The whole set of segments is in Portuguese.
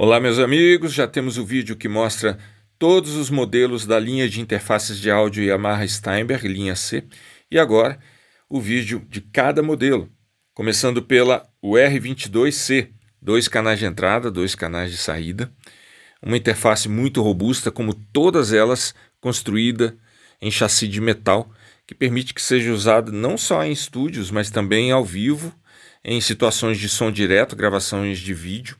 Olá, meus amigos, já temos o vídeo que mostra todos os modelos da linha de interfaces de áudio Yamaha Steinberg, linha C, e agora o vídeo de cada modelo, começando pela UR22C, dois canais de entrada, dois canais de saída, uma interface muito robusta, como todas elas, construída em chassi de metal, que permite que seja usada não só em estúdios, mas também ao vivo, em situações de som direto, gravações de vídeo,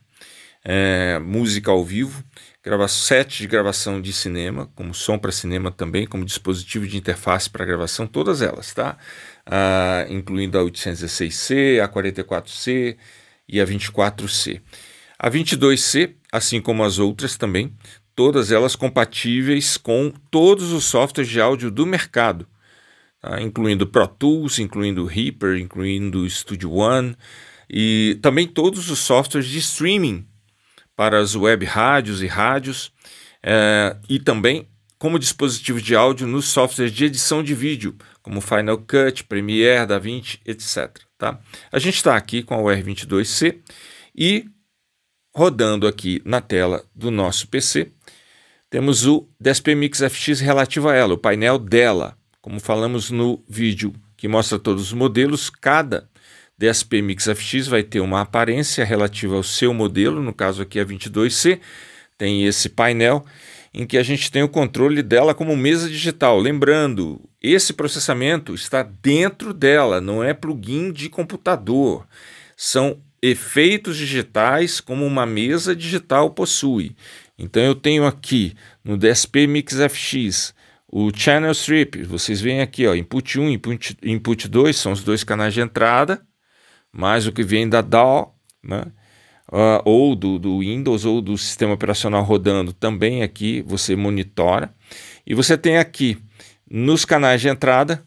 é, música ao vivo, grava set de gravação de cinema, como som para cinema também, como dispositivo de interface para gravação, todas elas, tá? Ah, incluindo a 816C, a 44C e a 24C. A 22C, assim como as outras também, todas elas compatíveis com todos os softwares de áudio do mercado, tá? incluindo Pro Tools, incluindo Reaper, incluindo Studio One e também todos os softwares de streaming para as web rádios e rádios, é, e também como dispositivo de áudio nos softwares de edição de vídeo, como Final Cut, Premiere, DaVinci, etc. Tá? A gente está aqui com a UR22C e rodando aqui na tela do nosso PC, temos o DSP Mix FX relativo a ela, o painel dela. Como falamos no vídeo que mostra todos os modelos, cada dsp MixFX vai ter uma aparência relativa ao seu modelo, no caso aqui a 22C, tem esse painel em que a gente tem o controle dela como mesa digital. Lembrando, esse processamento está dentro dela, não é plugin de computador. São efeitos digitais como uma mesa digital possui. Então eu tenho aqui no DSP MixFX o channel strip, vocês veem aqui, ó, input 1, input, input 2 são os dois canais de entrada mas o que vem da DAO, né? Uh, ou do, do, Windows ou do sistema operacional rodando também aqui você monitora e você tem aqui nos canais de entrada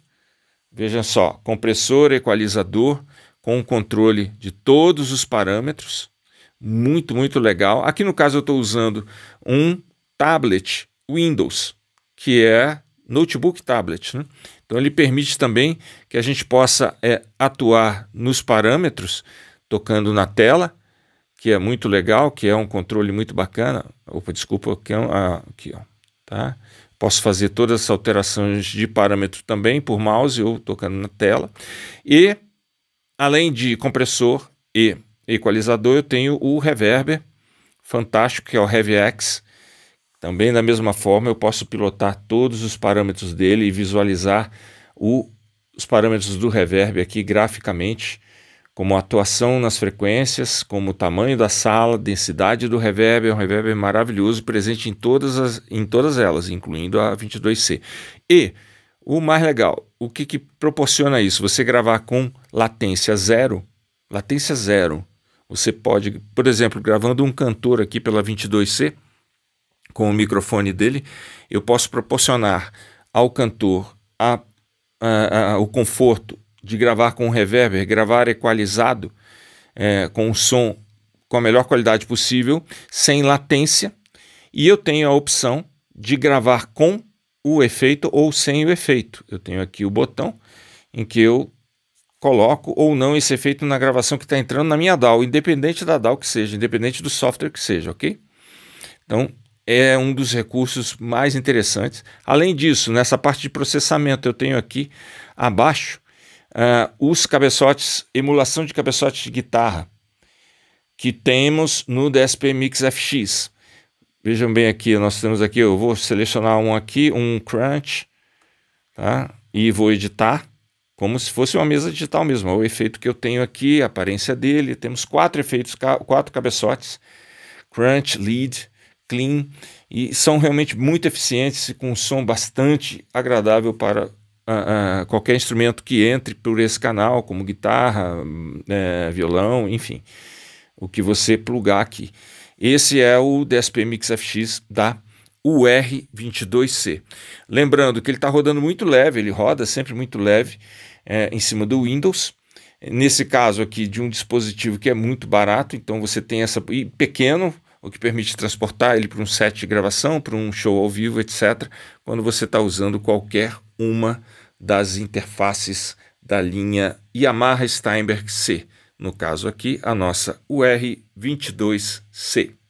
veja só compressor equalizador com o controle de todos os parâmetros muito muito legal aqui no caso eu estou usando um tablet Windows que é notebook e tablet. Né? Então, ele permite também que a gente possa é, atuar nos parâmetros, tocando na tela, que é muito legal, que é um controle muito bacana. Opa, desculpa, é ah, aqui, ó, tá? Posso fazer todas as alterações de parâmetro também por mouse ou tocando na tela. E, além de compressor e equalizador, eu tenho o reverber fantástico, que é o HeavyX, também da mesma forma eu posso pilotar todos os parâmetros dele e visualizar o, os parâmetros do reverb aqui graficamente, como atuação nas frequências, como o tamanho da sala, densidade do reverb, é um reverb maravilhoso, presente em todas, as, em todas elas, incluindo a 22C. E o mais legal, o que, que proporciona isso? Você gravar com latência zero, latência zero. Você pode, por exemplo, gravando um cantor aqui pela 22C, com o microfone dele, eu posso proporcionar ao cantor a, a, a, o conforto de gravar com reverber, gravar equalizado, é, com o som com a melhor qualidade possível, sem latência, e eu tenho a opção de gravar com o efeito ou sem o efeito. Eu tenho aqui o botão em que eu coloco ou não esse efeito na gravação que está entrando na minha DAW, independente da DAW que seja, independente do software que seja, ok? Então, é um dos recursos mais interessantes. Além disso, nessa parte de processamento, eu tenho aqui abaixo uh, os cabeçotes, emulação de cabeçote de guitarra, que temos no DSP Mix FX. Vejam bem aqui, nós temos aqui, eu vou selecionar um aqui, um crunch, tá? e vou editar como se fosse uma mesa digital mesmo. É o efeito que eu tenho aqui, a aparência dele. Temos quatro efeitos, quatro cabeçotes, crunch, lead, clean e são realmente muito eficientes com um som bastante agradável para uh, uh, qualquer instrumento que entre por esse canal, como guitarra, uh, violão, enfim, o que você plugar aqui. Esse é o DSP Mix FX da UR22C. Lembrando que ele está rodando muito leve, ele roda sempre muito leve eh, em cima do Windows. Nesse caso aqui de um dispositivo que é muito barato, então você tem essa. e pequeno, o que permite transportar ele para um set de gravação, para um show ao vivo, etc., quando você está usando qualquer uma das interfaces da linha Yamaha Steinberg C. No caso aqui, a nossa UR22C.